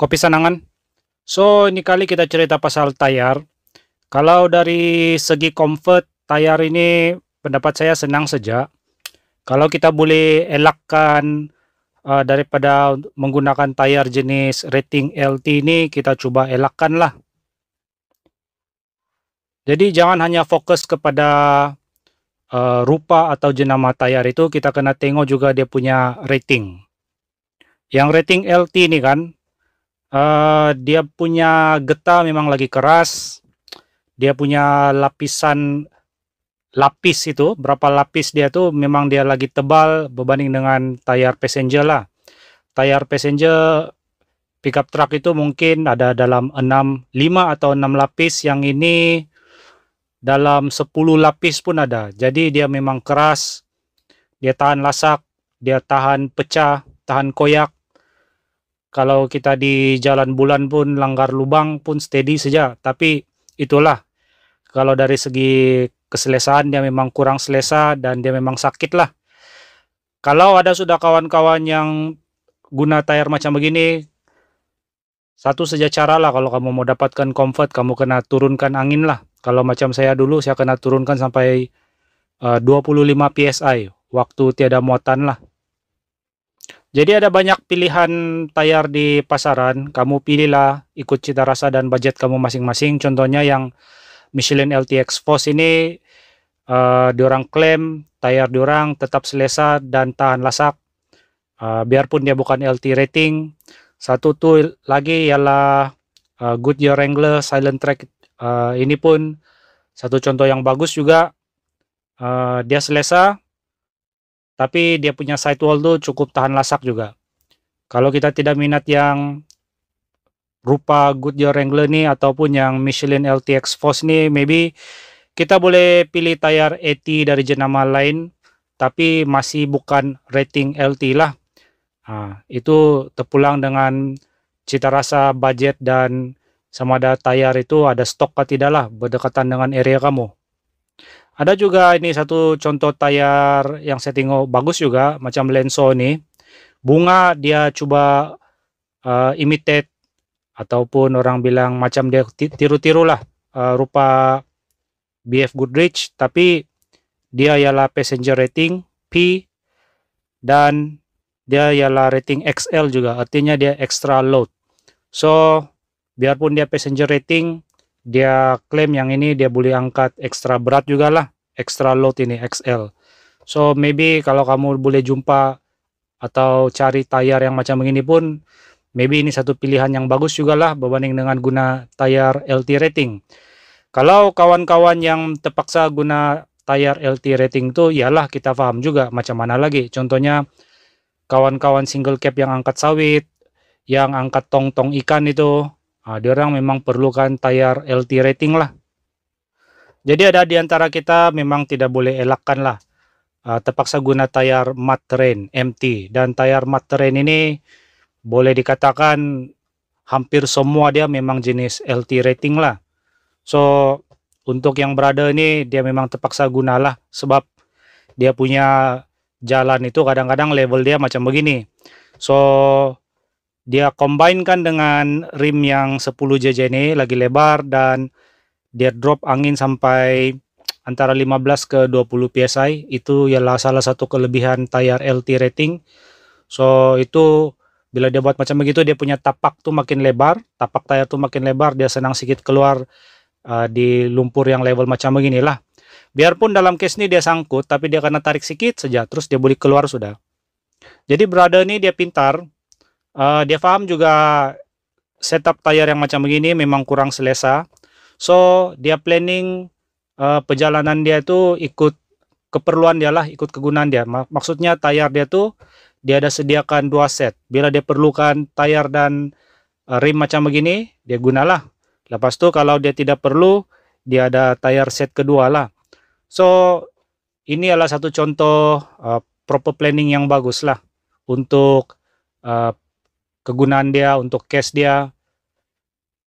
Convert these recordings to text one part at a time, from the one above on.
kopi sanangan. So, ini kali kita cerita pasal tayar. Kalau dari segi comfort, tayar ini pendapat saya senang saja. Kalau kita boleh elakkan uh, daripada menggunakan tayar jenis rating LT ini, kita coba elakkan lah. Jadi jangan hanya fokus kepada uh, rupa atau jenama tayar itu, kita kena tengok juga dia punya rating. Yang rating LT ini kan, Uh, dia punya getah memang lagi keras. Dia punya lapisan lapis itu, berapa lapis dia tuh memang dia lagi tebal berbanding dengan tayar passenger lah. Tayar passenger pickup truck itu mungkin ada dalam 6 5 atau 6 lapis yang ini dalam 10 lapis pun ada. Jadi dia memang keras. Dia tahan lasak, dia tahan pecah, tahan koyak kalau kita di jalan bulan pun langgar lubang pun steady saja. Tapi itulah kalau dari segi keselesaan dia memang kurang selesa dan dia memang sakit lah. Kalau ada sudah kawan-kawan yang guna tayar macam begini, satu saja cara lah kalau kamu mau dapatkan comfort, kamu kena turunkan angin lah. Kalau macam saya dulu, saya kena turunkan sampai uh, 25 PSI, waktu tiada muatan lah. Jadi ada banyak pilihan tayar di pasaran, kamu pilihlah ikut cita rasa dan budget kamu masing-masing. Contohnya yang Michelin LTX Force ini uh, diorang klaim tayar diorang tetap selesa dan tahan lasak. Uh, biarpun dia bukan LT rating. Satu tuh lagi ialah uh, eh, Goodyear Wrangler Silent Track. Uh, ini pun satu contoh yang bagus juga. Uh, dia selesa tapi dia punya sidewall tuh cukup tahan lasak juga. Kalau kita tidak minat yang rupa Good Goodyear Wrangler nih ataupun yang Michelin LTX Force nih maybe kita boleh pilih tayar AT dari jenama lain tapi masih bukan rating LT lah. Nah, itu terpulang dengan cita rasa budget dan sama ada tayar itu ada stok atau tidak lah berdekatan dengan area kamu. Ada juga ini satu contoh tayar yang saya tengok bagus juga macam Lenso ni. Bunga dia coba uh, eh, imitate ataupun orang bilang macam dia tiru tirulah uh, eh, rupa BF Goodrich tapi dia ialah passenger rating P dan dia ialah rating XL juga artinya dia extra load so biarpun dia passenger rating dia klaim yang ini dia boleh angkat ekstra berat juga lah extra load ini XL so maybe kalau kamu boleh jumpa atau cari tayar yang macam begini pun maybe ini satu pilihan yang bagus juga lah berbanding dengan guna tayar LT rating kalau kawan-kawan yang terpaksa guna tayar LT rating itu ialah kita paham juga macam mana lagi contohnya kawan-kawan single cap yang angkat sawit yang angkat tong-tong ikan itu Nah, dia orang memang perlukan tayar LT rating lah. Jadi ada di antara kita memang tidak boleh elakkan lah. Uh, terpaksa guna tayar mat terrain MT dan tayar mat terrain ini boleh dikatakan hampir semua dia memang jenis LT rating lah. So untuk yang berada ini dia memang terpaksa gunalah sebab dia punya jalan itu kadang-kadang level dia macam begini. So dia combine kan dengan rim yang 10 ini lagi lebar dan dia drop angin sampai antara 15 ke 20 psi itu ialah salah satu kelebihan tayar LT rating so itu bila dia buat macam begitu dia punya tapak tuh makin lebar tapak tayar tuh makin lebar dia senang sedikit keluar uh, di lumpur yang level macam beginilah biarpun dalam case ini dia sangkut tapi dia karena tarik sedikit saja terus dia boleh keluar sudah jadi brother ini dia pintar Uh, dia paham juga setup tayar yang macam begini memang kurang selesa. So dia planning uh, perjalanan dia itu ikut keperluan dia lah, ikut kegunaan dia. Maksudnya tayar dia tuh dia ada sediakan dua set. Bila dia perlukan tayar dan uh, rim macam begini, dia gunalah. Lepas tuh kalau dia tidak perlu, dia ada tayar set kedua lah. So ini adalah satu contoh uh, proper planning yang bagus lah untuk uh, kegunaan dia untuk case dia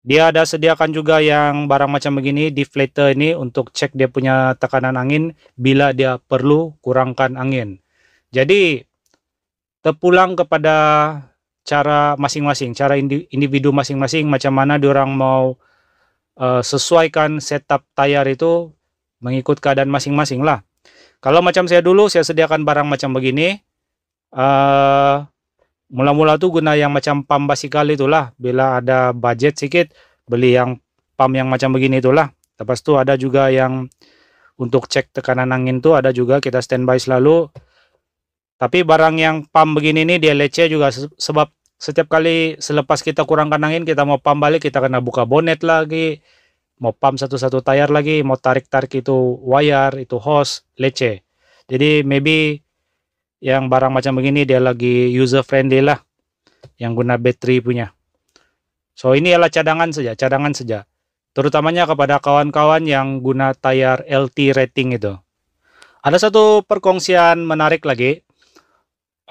dia ada sediakan juga yang barang macam begini deflator ini untuk cek dia punya tekanan angin bila dia perlu kurangkan angin. Jadi terpulang kepada cara masing-masing, cara individu masing-masing macam mana diorang mau uh, sesuaikan setup tayar itu mengikut keadaan masing-masing lah. Kalau macam saya dulu saya sediakan barang macam begini uh, mula-mula tuh guna yang macam pump basikal itulah bila ada budget sedikit beli yang pump yang macam begini itulah lepas itu ada juga yang untuk cek tekanan angin tuh ada juga kita standby selalu tapi barang yang pump begini ini dia leceh juga sebab setiap kali selepas kita kurangkan angin kita mau pump balik kita kena buka bonet lagi mau pump satu-satu tayar lagi mau tarik-tarik itu wire itu hose leceh jadi maybe yang barang macam begini dia lagi user friendly lah yang guna bateri punya so ini adalah cadangan saja cadangan saja terutamanya kepada kawan-kawan yang guna tayar LT rating itu ada satu perkongsian menarik lagi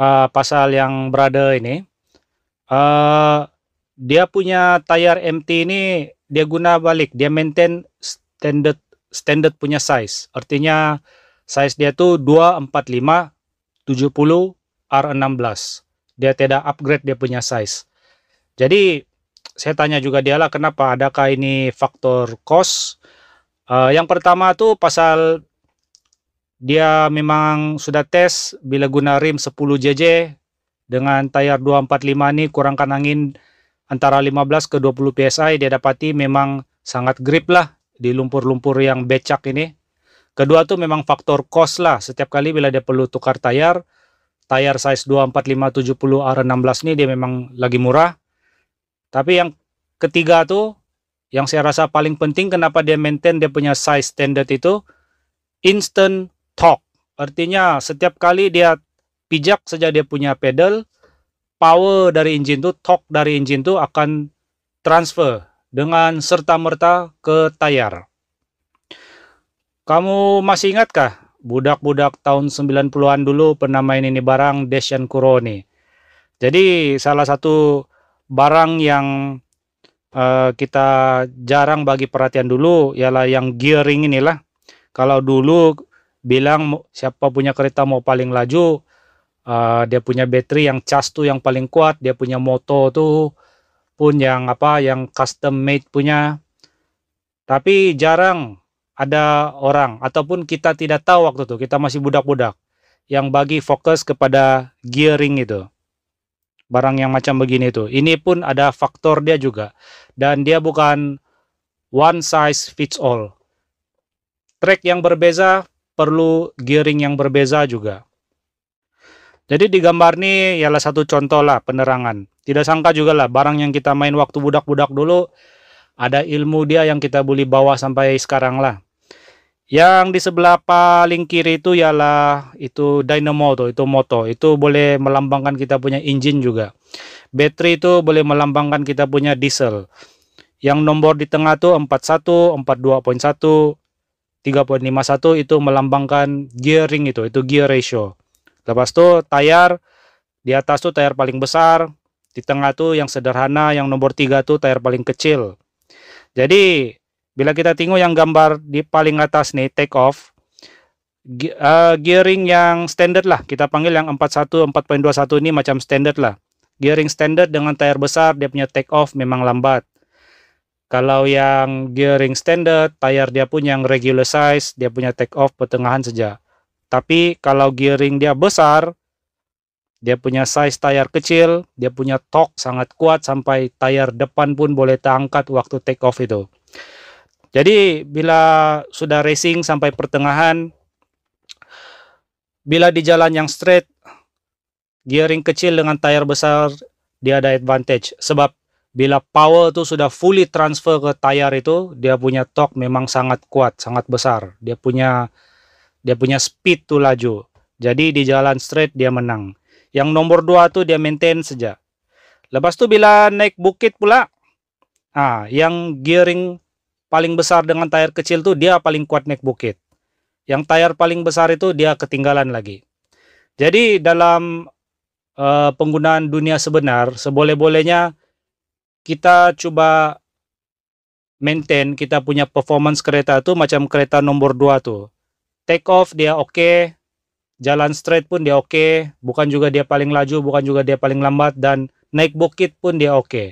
uh, pasal yang berada ini uh, dia punya tayar MT ini dia guna balik dia maintain standard standard punya size artinya size dia tuh 245 70 R16. Dia tidak upgrade dia punya size. Jadi saya tanya juga dia lah kenapa adakah ini faktor cost? Uh, yang pertama tuh pasal dia memang sudah tes bila guna rim 10 JJ dengan tayar 245 ini kurangkan angin antara 15 ke 20 PSI dia dapati memang sangat grip lah di lumpur-lumpur yang becak ini. Kedua tuh memang faktor cost lah. Setiap kali bila dia perlu tukar tayar, tayar size 24570 R16 ini dia memang lagi murah. Tapi yang ketiga tuh yang saya rasa paling penting kenapa dia maintain dia punya size standard itu instant torque. Artinya setiap kali dia pijak saja dia punya pedal, power dari engine tuh, torque dari engine tuh akan transfer dengan serta-merta ke tayar. Kamu masih ingatkah budak-budak tahun 90-an dulu pernah main ini barang Kuro Kuroni? Jadi salah satu barang yang uh, kita jarang bagi perhatian dulu ialah yang gearing inilah. Kalau dulu bilang siapa punya kereta mau paling laju, uh, dia punya baterai yang cas tuh yang paling kuat, dia punya moto tuh pun yang apa yang custom made punya. Tapi jarang ada orang ataupun kita tidak tahu waktu itu kita masih budak-budak yang bagi fokus kepada gearing itu barang yang macam begini itu ini pun ada faktor dia juga dan dia bukan one size fits all track yang berbeza perlu gearing yang berbeza juga jadi di gambar ini ialah satu contoh lah penerangan tidak sangka juga lah barang yang kita main waktu budak-budak dulu ada ilmu dia yang kita boleh bawa sampai sekarang lah yang di sebelah paling kiri itu ialah itu dynamo tuh, itu moto. Itu boleh melambangkan kita punya engine juga. Battery itu boleh melambangkan kita punya diesel. Yang nomor di tengah tuh 41, 42.1, 3.51 itu melambangkan gearing itu, itu gear ratio. Lepas tuh tayar di atas tuh tayar paling besar, di tengah tuh yang sederhana, yang nomor 3 tuh tayar paling kecil. Jadi Bila kita tengok yang gambar di paling atas nih take off uh, gearing yang standard lah kita panggil yang 41 4.21 ini macam standard lah. Gearing standard dengan tayar besar dia punya take off memang lambat. Kalau yang gearing standard, tayar dia punya yang regular size, dia punya take off pertengahan saja. Tapi kalau gearing dia besar, dia punya size tayar kecil, dia punya torque sangat kuat sampai tayar depan pun boleh terangkat waktu take off itu. Jadi bila sudah racing sampai pertengahan, bila di jalan yang straight, gearing kecil dengan tayar besar, dia ada advantage. Sebab bila power itu sudah fully transfer ke tayar itu, dia punya torque memang sangat kuat, sangat besar. Dia punya dia punya speed tu laju. Jadi di jalan straight dia menang. Yang nomor dua tu dia maintain saja. Lepas tu bila naik bukit pula, ah yang gearing paling besar dengan tayar kecil tuh dia paling kuat naik bukit. Yang tayar paling besar itu dia ketinggalan lagi. Jadi dalam uh, penggunaan dunia sebenar, seboleh-bolehnya kita coba maintain kita punya performance kereta itu macam kereta nomor 2 tuh. Take off dia oke, okay, jalan straight pun dia oke, okay, bukan juga dia paling laju, bukan juga dia paling lambat dan naik bukit pun dia oke. Okay.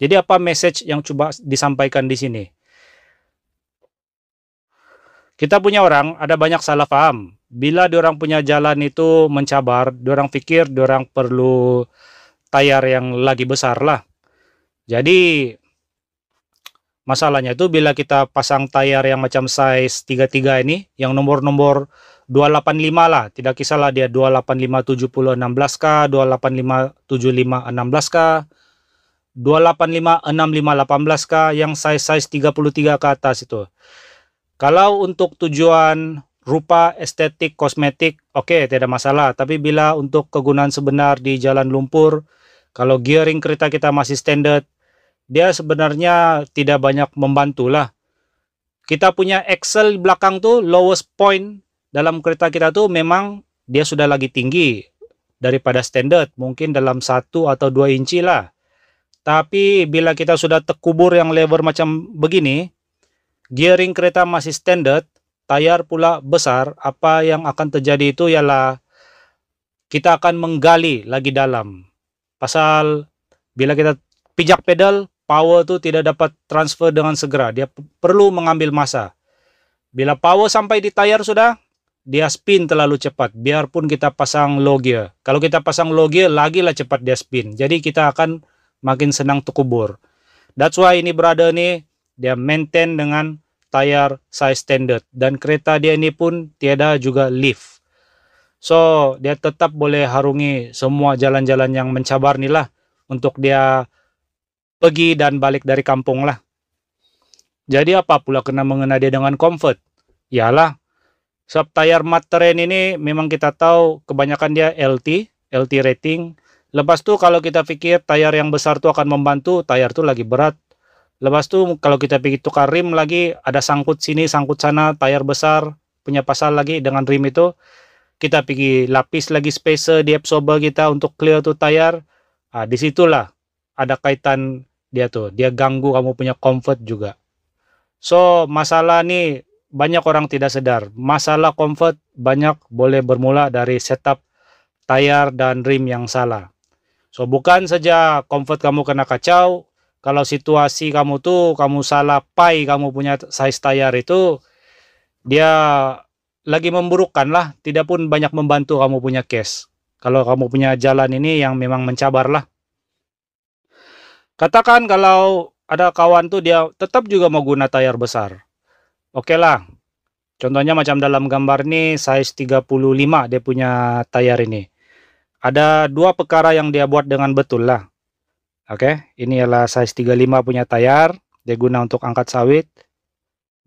Jadi apa message yang coba disampaikan di sini? Kita punya orang, ada banyak salah paham. Bila diorang punya jalan itu mencabar, diorang pikir diorang perlu tayar yang lagi besar lah. Jadi masalahnya itu bila kita pasang tayar yang macam size 33 ini, yang nomor-nomor 285 lah, tidak kisah lah dia 285 70 16 k 285 75 16 k 285 65 18 k yang size size 33 ke atas itu. Kalau untuk tujuan rupa, estetik, kosmetik, oke okay, tidak masalah. Tapi bila untuk kegunaan sebenar di jalan lumpur, kalau gearing kereta kita masih standard, dia sebenarnya tidak banyak membantu lah. Kita punya axle belakang tuh lowest point dalam kereta kita tuh memang dia sudah lagi tinggi daripada standard, mungkin dalam satu atau dua inci lah. Tapi bila kita sudah terkubur yang lebar macam begini, gearing kereta masih standard, tayar pula besar, apa yang akan terjadi itu ialah kita akan menggali lagi dalam. Pasal bila kita pijak pedal, power itu tidak dapat transfer dengan segera. Dia perlu mengambil masa. Bila power sampai di tayar sudah, dia spin terlalu cepat. Biarpun kita pasang low gear. Kalau kita pasang low gear, lagi lah cepat dia spin. Jadi kita akan makin senang terkubur. That's why ini berada nih, dia maintain dengan tayar size standard dan kereta dia ini pun tiada juga lift. So, dia tetap boleh harungi semua jalan-jalan yang mencabar nih lah untuk dia pergi dan balik dari kampung lah. Jadi apa pula kena mengenai dia dengan comfort? Yalah, sub tayar mat terrain ini memang kita tahu kebanyakan dia LT, LT rating. Lepas tu kalau kita pikir tayar yang besar tu akan membantu, tayar tuh lagi berat, Lepas tu kalau kita pikir tukar rim lagi ada sangkut sini, sangkut sana, tayar besar, punya pasal lagi dengan rim itu. Kita pergi lapis lagi spacer di absorber kita untuk clear tu tayar. Ah, disitulah ada kaitan dia tu Dia ganggu kamu punya comfort juga. So, masalah nih banyak orang tidak sadar. Masalah comfort banyak boleh bermula dari setup tayar dan rim yang salah. So, bukan saja comfort kamu kena kacau, kalau situasi kamu tuh kamu salah pai kamu punya size tayar itu dia lagi memburukkan lah tidak pun banyak membantu kamu punya case kalau kamu punya jalan ini yang memang mencabar lah katakan kalau ada kawan tuh dia tetap juga mau guna tayar besar oke okay lah contohnya macam dalam gambar ini size 35 dia punya tayar ini ada dua perkara yang dia buat dengan betul lah Oke, ini adalah size 35 punya tayar, dia guna untuk angkat sawit.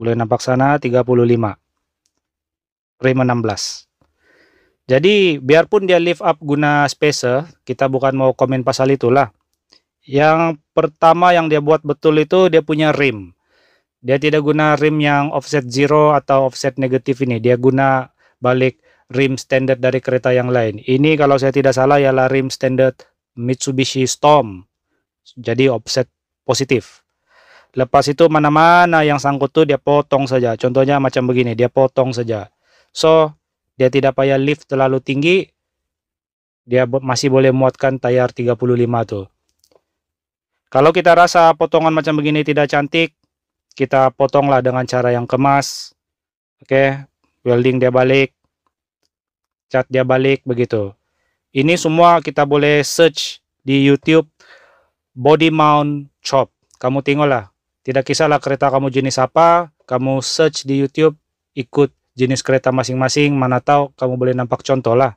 Boleh nampak sana 35. Rim 16. Jadi biarpun dia lift up guna spacer, kita bukan mau komen pasal itulah. Yang pertama yang dia buat betul itu dia punya rim. Dia tidak guna rim yang offset zero atau offset negatif ini. Dia guna balik rim standard dari kereta yang lain. Ini kalau saya tidak salah ialah rim standard Mitsubishi Storm jadi offset positif lepas itu mana-mana yang sangkut tuh dia potong saja contohnya macam begini dia potong saja so dia tidak payah lift terlalu tinggi dia masih boleh muatkan tayar 35 tuh kalau kita rasa potongan macam begini tidak cantik kita potonglah dengan cara yang kemas oke okay. welding dia balik cat dia balik begitu ini semua kita boleh search di YouTube body mount chop. Kamu tinggallah. Tidak kisahlah kereta kamu jenis apa, kamu search di YouTube, ikut jenis kereta masing-masing, mana tahu kamu boleh nampak contoh lah.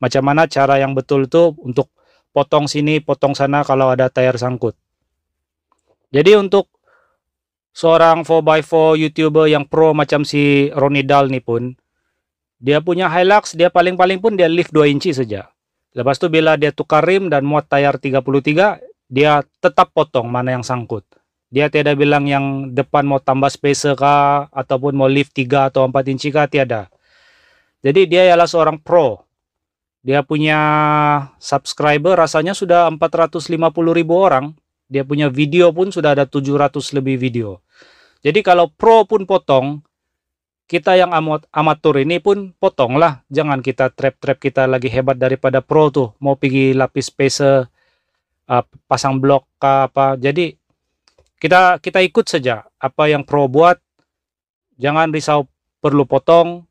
Macam mana cara yang betul tuh untuk potong sini, potong sana kalau ada tayar sangkut. Jadi untuk seorang 4x4 YouTuber yang pro macam si Ronnie Dal nih pun, dia punya Hilux, dia paling-paling pun dia lift 2 inci saja. Lepas itu bila dia tukar rim dan muat tayar 33, dia tetap potong mana yang sangkut. Dia tidak bilang yang depan mau tambah spacer kah, ataupun mau lift 3 atau 4 inci kah, tiada. Jadi dia ialah seorang pro. Dia punya subscriber rasanya sudah 450 ribu orang. Dia punya video pun sudah ada 700 lebih video. Jadi kalau pro pun potong, kita yang amat amatur ini pun potong lah. Jangan kita trap-trap kita lagi hebat daripada pro tuh. Mau pergi lapis spacer, uh, pasang blok apa. Jadi kita kita ikut saja apa yang pro buat. Jangan risau perlu potong.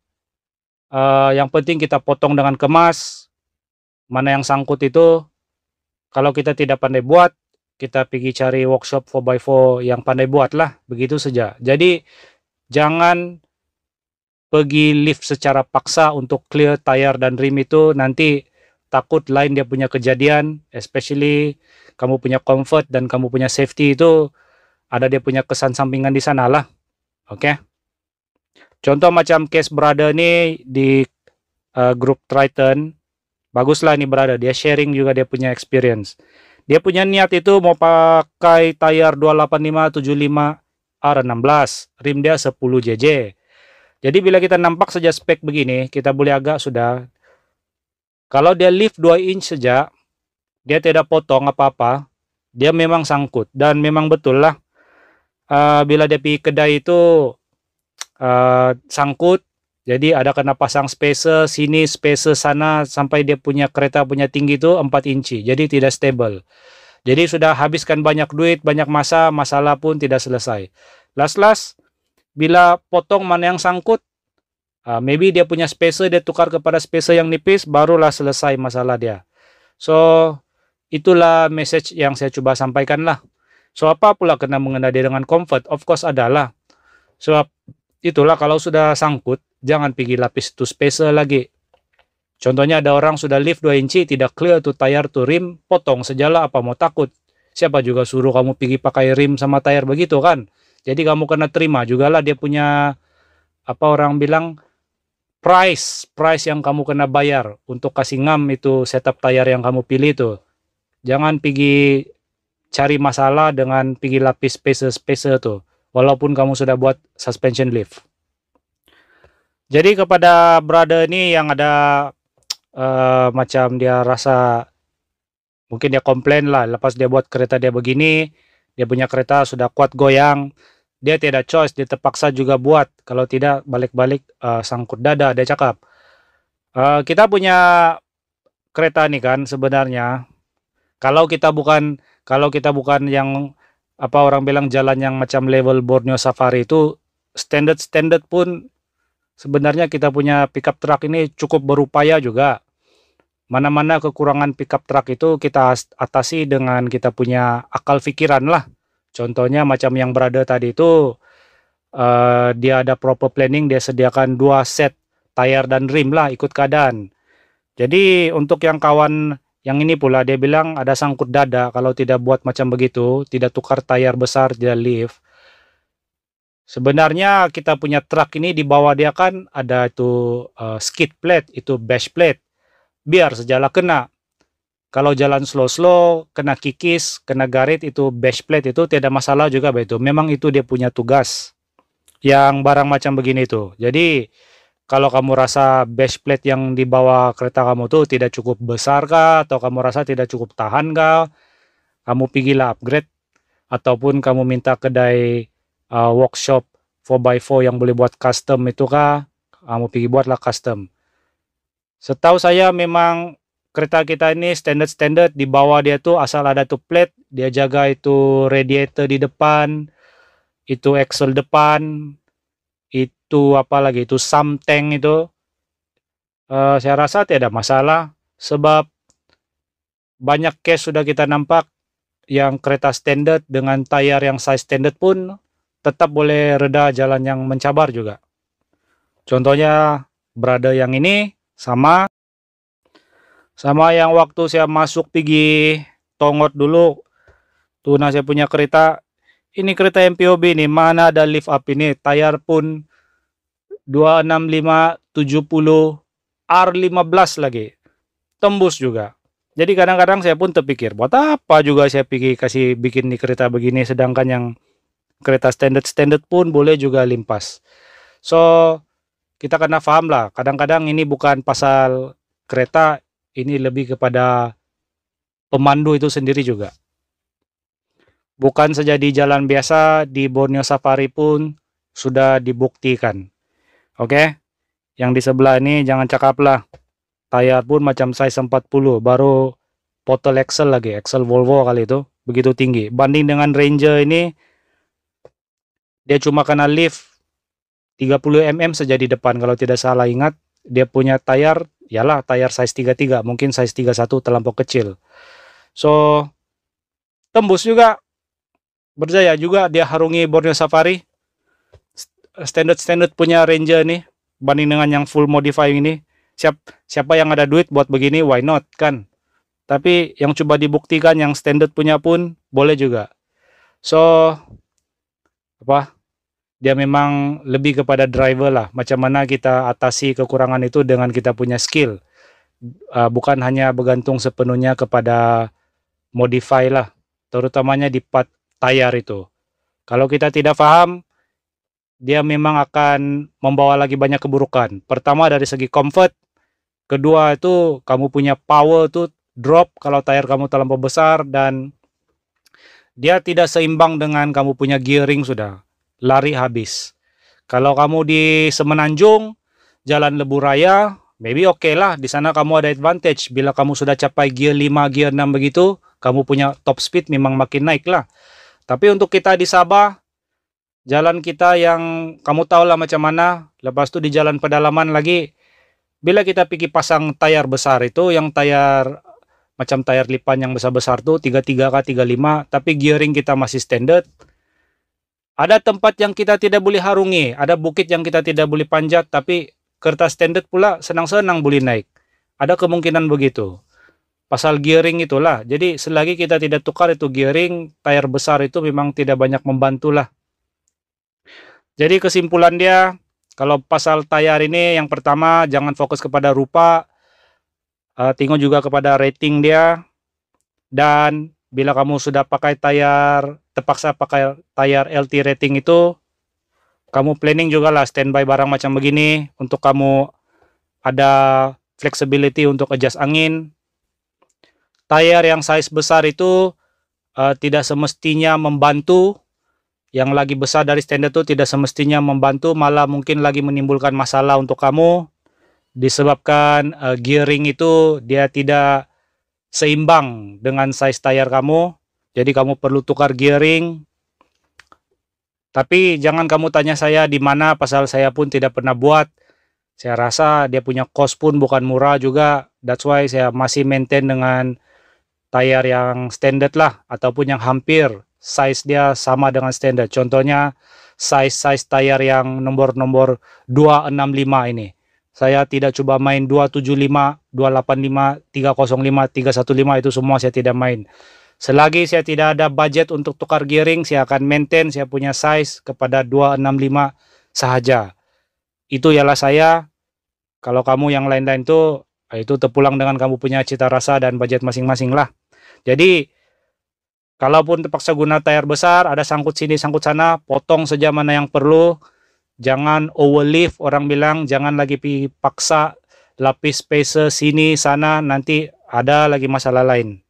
Uh, yang penting kita potong dengan kemas. Mana yang sangkut itu. Kalau kita tidak pandai buat, kita pergi cari workshop 4x4 yang pandai buat lah. Begitu saja. Jadi jangan pergi lift secara paksa untuk clear tire dan rim itu nanti takut lain dia punya kejadian especially kamu punya comfort dan kamu punya safety itu ada dia punya kesan sampingan di sana lah oke okay? contoh macam case brother nih di uh, grup Triton baguslah nih brother dia sharing juga dia punya experience dia punya niat itu mau pakai tire 285 75 R16 rim dia 10 JJ jadi bila kita nampak saja spek begini, kita boleh agak sudah. Kalau dia lift 2 inch saja, dia tidak potong apa-apa, dia memang sangkut. Dan memang betul lah, uh, bila dia pergi kedai itu uh, sangkut, jadi ada kena pasang spacer sini, spacer sana, sampai dia punya kereta punya tinggi itu 4 inci. Jadi tidak stable. Jadi sudah habiskan banyak duit, banyak masa, masalah pun tidak selesai. Last-last, bila potong mana yang sangkut uh, maybe dia punya spacer dia tukar kepada spacer yang nipis barulah selesai masalah dia so itulah message yang saya coba sampaikan lah so apa pula kena mengenai dia dengan comfort of course adalah so, itulah kalau sudah sangkut jangan pergi lapis tu spacer lagi Contohnya ada orang sudah lift 2 inci, tidak clear tuh tayar tu rim, potong sejala apa mau takut. Siapa juga suruh kamu pergi pakai rim sama tayar begitu kan? Jadi kamu kena terima juga lah dia punya apa orang bilang price, price yang kamu kena bayar untuk kasih ngam itu setup tayar yang kamu pilih itu. Jangan pergi cari masalah dengan pergi lapis spacer-spacer tuh walaupun kamu sudah buat suspension lift. Jadi kepada brother ini yang ada uh, macam dia rasa mungkin dia komplain lah lepas dia buat kereta dia begini dia punya kereta sudah kuat goyang. Dia tidak choice, dia terpaksa juga buat. Kalau tidak balik-balik uh, sangkut dada, dia cakap. Uh, kita punya kereta nih kan sebenarnya. Kalau kita bukan kalau kita bukan yang apa orang bilang jalan yang macam level Borneo Safari itu standard-standard pun sebenarnya kita punya pickup truck ini cukup berupaya juga mana-mana kekurangan pickup truck itu kita atasi dengan kita punya akal pikiran lah. Contohnya macam yang berada tadi itu uh, dia ada proper planning, dia sediakan dua set tayar dan rim lah ikut keadaan. Jadi untuk yang kawan yang ini pula dia bilang ada sangkut dada kalau tidak buat macam begitu, tidak tukar tayar besar, tidak lift. Sebenarnya kita punya truk ini di bawah dia kan ada itu uh, skid plate, itu bash plate biar sejala kena. Kalau jalan slow-slow, kena kikis, kena garit itu bash plate itu tidak masalah juga begitu Memang itu dia punya tugas. Yang barang macam begini itu. Jadi kalau kamu rasa bash plate yang dibawa kereta kamu tuh tidak cukup besar kah atau kamu rasa tidak cukup tahan kah, kamu pergilah upgrade ataupun kamu minta kedai uh, workshop 4x4 yang boleh buat custom itu kah, kamu pergi buatlah custom. Setahu saya memang kereta kita ini standar-standar di bawah dia tuh asal ada tuh plate, dia jaga itu radiator di depan, itu axle depan, itu apa lagi itu tank itu. Uh, saya rasa tidak ada masalah sebab banyak case sudah kita nampak yang kereta standar dengan tayar yang size standar pun tetap boleh reda jalan yang mencabar juga. Contohnya berada yang ini sama sama yang waktu saya masuk pigi tongot dulu tuh nah saya punya kereta ini kereta MPOB ini mana ada lift up ini tayar pun 26570 R15 lagi tembus juga jadi kadang-kadang saya pun terpikir buat apa juga saya pergi kasih bikin di kereta begini sedangkan yang kereta standard standard pun boleh juga limpas so kita kena paham lah kadang-kadang ini bukan pasal kereta ini lebih kepada pemandu itu sendiri juga bukan saja di jalan biasa di Borneo Safari pun sudah dibuktikan oke yang di sebelah ini jangan cakap lah tayar pun macam size 40 baru potel Excel lagi Excel Volvo kali itu begitu tinggi banding dengan Ranger ini dia cuma kena lift 30 mm saja di depan kalau tidak salah ingat dia punya tayar ialah tayar size 33 mungkin size 31 terlampau kecil so tembus juga berjaya juga dia harungi Borneo Safari standard standard punya Ranger nih banding dengan yang full modifying ini siap siapa yang ada duit buat begini why not kan tapi yang coba dibuktikan yang standard punya pun boleh juga so apa dia memang lebih kepada driver lah macam mana kita atasi kekurangan itu dengan kita punya skill uh, bukan hanya bergantung sepenuhnya kepada modify lah terutamanya di part tayar itu kalau kita tidak paham dia memang akan membawa lagi banyak keburukan pertama dari segi comfort kedua itu kamu punya power tuh drop kalau tayar kamu terlalu besar dan dia tidak seimbang dengan kamu punya gearing sudah lari habis. Kalau kamu di Semenanjung, Jalan Lebu Raya, maybe oke okay lah. Di sana kamu ada advantage. Bila kamu sudah capai gear 5, gear 6 begitu, kamu punya top speed memang makin naik lah. Tapi untuk kita di Sabah, jalan kita yang kamu tahu lah macam mana. Lepas itu di jalan pedalaman lagi, bila kita pergi pasang tayar besar itu, yang tayar macam tayar lipan yang besar-besar tuh 33 ke 35, tapi gearing kita masih standard. Ada tempat yang kita tidak boleh harungi, ada bukit yang kita tidak boleh panjat, tapi kertas standard pula senang-senang boleh naik. Ada kemungkinan begitu. Pasal gearing itulah. Jadi selagi kita tidak tukar itu gearing, tayar besar itu memang tidak banyak membantu lah. Jadi kesimpulan dia, kalau pasal tayar ini yang pertama jangan fokus kepada rupa, uh, tengok juga kepada rating dia. Dan bila kamu sudah pakai tayar terpaksa pakai tayar LT rating itu kamu planning juga lah standby barang macam begini untuk kamu ada flexibility untuk adjust angin. Tayar yang size besar itu uh, tidak semestinya membantu. Yang lagi besar dari standar itu tidak semestinya membantu, malah mungkin lagi menimbulkan masalah untuk kamu. Disebabkan uh, gearing itu dia tidak seimbang dengan size tayar kamu. Jadi kamu perlu tukar gearing. Tapi jangan kamu tanya saya di mana pasal saya pun tidak pernah buat. Saya rasa dia punya cost pun bukan murah juga. That's why saya masih maintain dengan tayar yang standard lah ataupun yang hampir size dia sama dengan standard. Contohnya size-size tayar yang nomor-nomor 265 ini. Saya tidak coba main 275, 285, 305, 315 itu semua saya tidak main. Selagi saya tidak ada budget untuk tukar gearing, saya akan maintain saya punya size kepada 265 sahaja. Itu ialah saya. Kalau kamu yang lain-lain tuh, itu terpulang dengan kamu punya cita rasa dan budget masing-masing lah. Jadi, kalaupun terpaksa guna tayar besar, ada sangkut sini, sangkut sana, potong saja mana yang perlu. Jangan overleaf, orang bilang. Jangan lagi paksa lapis spacer sini, sana, nanti ada lagi masalah lain.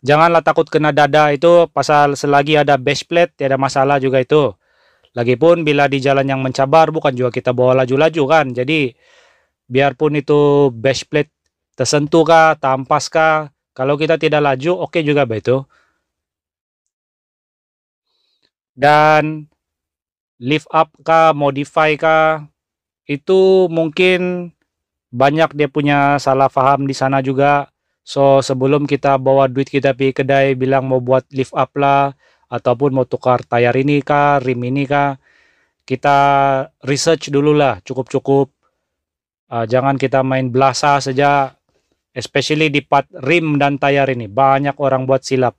Janganlah takut kena dada itu pasal selagi ada base plate tiada masalah juga itu. Lagipun bila di jalan yang mencabar bukan juga kita bawa laju-laju kan. Jadi biarpun itu base plate tersentuh kah, tampas kah, kalau kita tidak laju oke okay juga itu. Dan lift up kah, modify kah, itu mungkin banyak dia punya salah faham di sana juga So sebelum kita bawa duit kita pergi kedai bilang mau buat lift up lah ataupun mau tukar tayar ini kah, rim ini kah, kita research dulu lah cukup-cukup. Uh, jangan kita main belasa saja, especially di part rim dan tayar ini. Banyak orang buat silap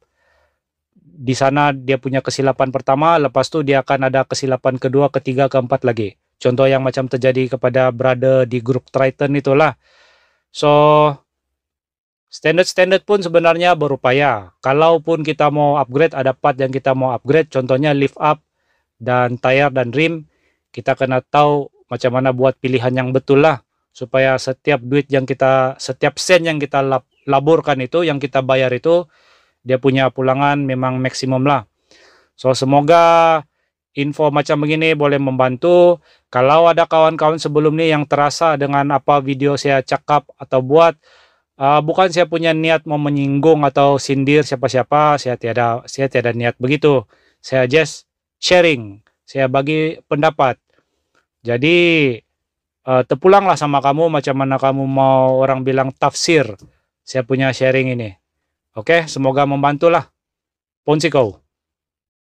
di sana dia punya kesilapan pertama, lepas tu dia akan ada kesilapan kedua, ketiga, keempat lagi. Contoh yang macam terjadi kepada brother di grup Triton itulah. So, Standard-standard pun sebenarnya berupaya. Kalaupun kita mau upgrade, ada part yang kita mau upgrade, contohnya lift up dan tire dan rim, kita kena tahu macam mana buat pilihan yang betul lah. Supaya setiap duit yang kita, setiap sen yang kita lap, laburkan itu, yang kita bayar itu, dia punya pulangan memang maksimum lah. So, semoga info macam begini boleh membantu. Kalau ada kawan-kawan sebelum ini yang terasa dengan apa video saya cakap atau buat, Uh, bukan saya punya niat mau menyinggung atau sindir siapa-siapa, saya tiada saya tiada niat begitu. Saya just sharing, saya bagi pendapat. Jadi uh, terpulanglah sama kamu macam mana kamu mau orang bilang tafsir. Saya punya sharing ini. Oke, okay? semoga membantulah. Ponsi kau.